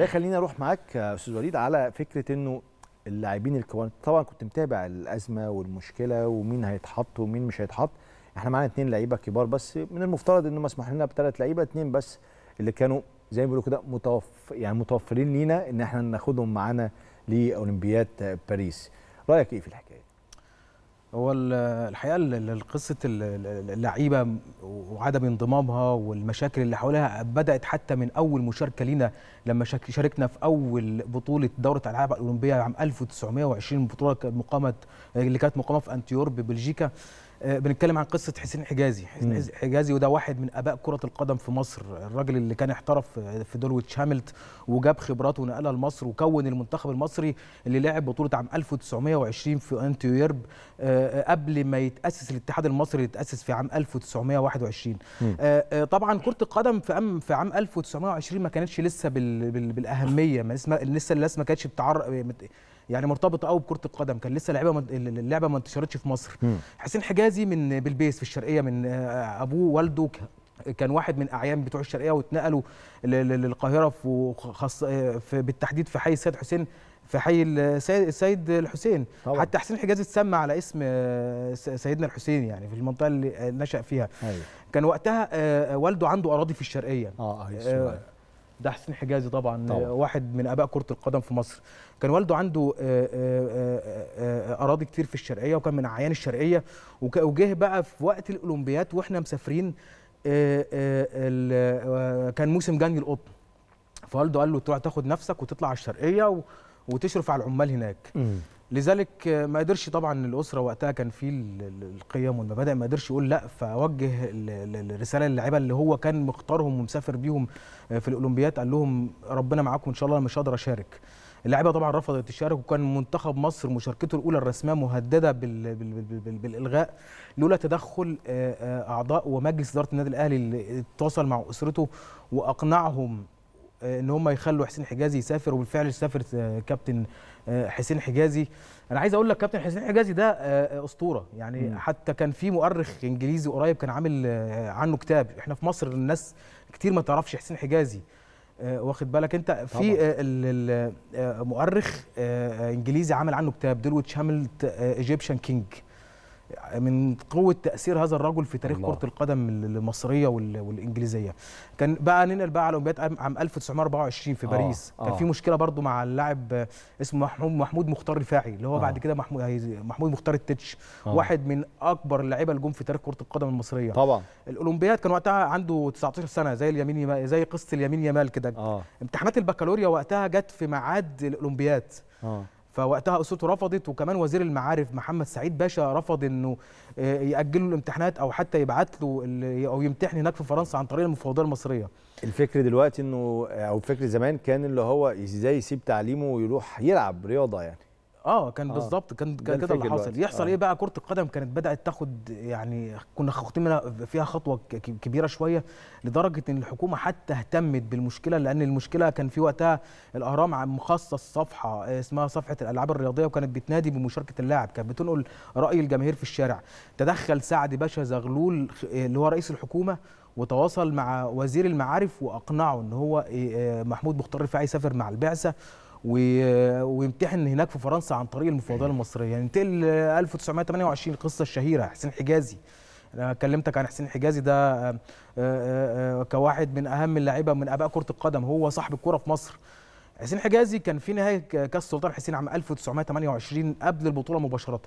ده خليني اروح معاك يا استاذ وليد على فكره انه اللاعبين الكوان طبعا كنت متابع الازمه والمشكله ومين هيتحط ومين مش هيتحط احنا معانا اثنين لعيبه كبار بس من المفترض انه مسموح لنا بثلاث لعيبه اثنين بس اللي كانوا زي ما بيقولوا كده متوف يعني متوفرين لينا ان احنا ناخدهم معانا لاولمبياد باريس رايك ايه في الحكايه هو الحقيقه قصه اللعيبه وعدم انضمامها والمشاكل اللي حواليها بدات حتى من اول مشاركه لينا لما شاركنا في اول بطوله دوره الالعاب الاولمبيه عام 1920 البطوله مقامه اللي كانت مقامه في انتيورب ببلجيكا آه، بنتكلم عن قصه حسين حجازي حسين حجازي وده واحد من اباء كره القدم في مصر الراجل اللي كان احترف آه، في دولويتش هاملت وجاب خبراته ونقلها لمصر وكون المنتخب المصري اللي لعب بطوله عام 1920 في انتيويرب آه، قبل ما يتاسس الاتحاد المصري اللي اتاسس في عام 1921 طبعا كره القدم في عام في عام 1920 ما كانتش لسه بالاهميه ما لسه الناس ما كانتش بتعرف يعني مرتبطه قوي بكره القدم كان لسه لعبه اللعبه ما انتشرتش في مصر م. حسين حجازي من بلبيس في الشرقيه من آه، ابوه والده كان واحد من اعيان بتوع الشرقيه واتنقلوا للقاهره آه، في بالتحديد في حي السيد حسين في حي السيد الحسين طبعا. حتى حسين حجازي اتسمى على اسم آه، سيدنا الحسين يعني في المنطقه اللي نشا فيها أيوه. كان وقتها والده عنده اراضي في الشرقيه اه, آه ده حسين حجازي طبعا, طبعا. واحد من اباء كره القدم في مصر كان والده عنده آه، آه، آه، اراضي كتير في الشرقيه وكان من اعيان الشرقيه وجه بقى في وقت الاولمبياد واحنا مسافرين كان موسم جني القطن فوالده قال له تروح تاخد نفسك وتطلع على الشرقيه وتشرف على العمال هناك لذلك ما قدرش طبعا الاسره وقتها كان في القيم والمبادئ ما قدرش يقول لا فوجه الرساله للاعيبه اللي هو كان مختارهم ومسافر بيهم آه، في الاولمبياد قال لهم ربنا معاكم ان شاء الله انا مش هقدر اشارك اللعيبه طبعا رفضت تشارك وكان منتخب مصر مشاركته الاولى الرسميه مهدده بال... بال... بال... بالالغاء لولا تدخل آه، آه، اعضاء ومجلس اداره النادي الاهلي اللي اتصل مع اسرته واقنعهم ان هم يخلوا حسين حجازي يسافر وبالفعل سافر آه، كابتن آه، حسين حجازي انا عايز اقول لك كابتن حسين حجازي ده آه، اسطوره يعني م. حتى كان في مؤرخ انجليزي قريب كان عامل عنه كتاب احنا في مصر الناس كتير ما تعرفش حسين حجازي واخد بالك انت في مؤرخ انجليزي عامل عنه كتاب درويتش هاملت ايجيبشن كينج من قوه تاثير هذا الرجل في تاريخ كره القدم المصريه والانجليزيه كان بقى ننقل بقى على اولمبياد عام 1924 في آه، باريس آه. كان في آه. مشكله برضو مع اللاعب اسمه محمود مختار رفاعي اللي هو آه. بعد كده محمود محمود مختار التتش آه. واحد من اكبر اللاعيبة الجم في تاريخ كره القدم المصريه طبعا الاولمبياد كان وقتها عنده 19 سنه زي اليمين يمال زي قصه اليمين يمال كده آه. امتحانات البكالوريا وقتها جت في معاد الاولمبياد آه. فوقتها اسرته رفضت وكمان وزير المعارف محمد سعيد باشا رفض انه آه، ياجلوا الامتحانات او حتى يبعت له او يمتحن هناك في فرنسا عن طريق المفوضيه المصريه الفكر دلوقتي انه او الفكر زمان كان اللي هو ازاي يسيب تعليمه ويروح يلعب رياضه يعني اه كان آه. بالظبط كان كان كده اللي حصل يحصل آه. ايه بقى كره القدم كانت بدات تاخد يعني كنا خاطين فيها خطوه كبيره شويه لدرجه ان الحكومه حتى اهتمت بالمشكله لان المشكله كان في وقتها الاهرام مخصص صفحه آه، اسمها صفحه الالعاب الرياضيه وكانت بتنادي بمشاركه اللاعب كانت بتنقل راي الجماهير في الشارع تدخل سعد باشا زغلول آه، اللي هو رئيس الحكومه وتواصل مع وزير المعارف واقنعه ان هو آه، محمود مختار رفاعي يسافر مع البعثه ويمتحن هناك في فرنسا عن طريق المفوضيه المصريه ننتقل 1928 القصه الشهيره حسين حجازي انا كلمتك عن حسين حجازي ده آه، آه، آه، كواحد من اهم اللاعيبه من اباء كره القدم هو صاحب الكره في مصر حسين حجازي كان في نهايه كاس سلطان حسين عام 1928 قبل البطوله مباشره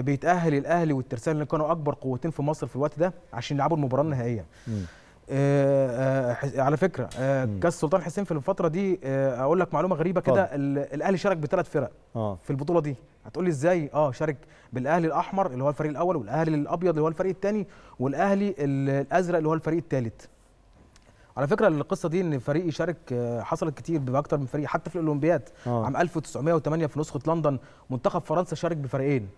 بيتاهل الاهلي والترسانه اللي كانوا اكبر قوتين في مصر في الوقت ده عشان يلعبوا المباراه النهائيه آه آه على فكره آه كاس سلطان حسين في الفتره دي آه اقول لك معلومه غريبه كده الاهلي شارك بثلاث فرق آه. في البطوله دي هتقول لي ازاي اه شارك بالاهلي الاحمر اللي هو الفريق الاول والاهلي الابيض اللي هو الفريق الثاني والاهلي الازرق اللي هو الفريق الثالث على فكره القصه دي ان فريق يشارك آه، حصلت كتير باكتر من فريق حتى في الاولمبياد آه. عام 1908 في نسخه لندن منتخب فرنسا شارك بفريقين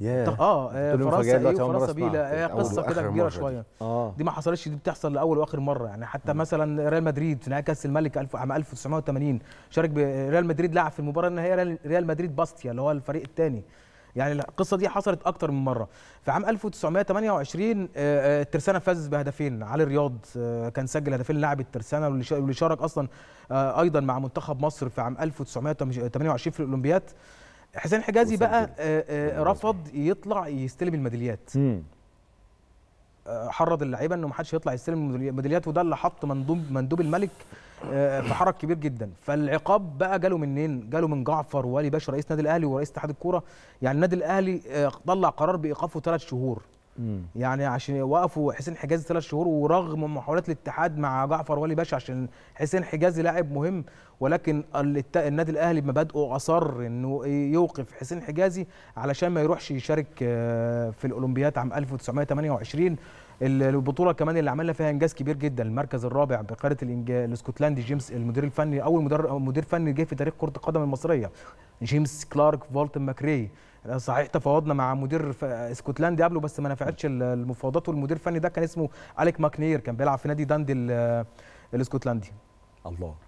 yeah. اه, آه فرنسا ايه فرنسا بيه لا آه، قصه كده كبيره شويه آه. دي ما حصلتش دي بتحصل لاول واخر مره يعني حتى م. آه. مثلا ريال مدريد في نهائي كاس الملك عام 1980 شارك ريال مدريد لعب في المباراه النهائيه ريال مدريد باستيا اللي هو الفريق الثاني يعني القصه دي حصلت اكتر من مره في عام 1928 الترسانه آه، فاز بهدفين علي الرياض كان سجل هدفين لاعب الترسانه واللي شارك اصلا ايضا مع منتخب مصر في عام 1928 في الاولمبياد حسين حجازي بقى آه، آه، رفض يطلع يستلم الميداليات آه، حرض اللعيبه انه ما حدش يطلع يستلم الميداليات وده اللي حط مندوب مندوب الملك في حرج كبير جدا فالعقاب بقى جاله منين جاله من جعفر والي باشا رئيس نادي الاهلي ورئيس اتحاد الكوره يعني النادي الاهلي طلع قرار بايقافه ثلاث شهور يعني عشان وقفوا حسين حجازي ثلاث شهور ورغم محاولات الاتحاد مع جعفر ولي باشا عشان حسين حجازي لاعب مهم ولكن النادي الاهلي بمبادئه اصر انه يوقف حسين حجازي علشان ما يروحش يشارك آه، في الاولمبياد عام 1928 البطوله كمان اللي عملنا فيها انجاز كبير جدا المركز الرابع بقاره الاسكتلندي جيمس المدير الفني اول مدير مدير فني جه في تاريخ كره القدم المصريه جيمس كلارك فولت ماكري صحيح تفاوضنا مع مدير اسكتلندي قبله بس ما نفعتش المفاوضات والمدير الفني ده كان اسمه اليك ماكنير كان بيلعب في نادي داندي الاسكتلندي الله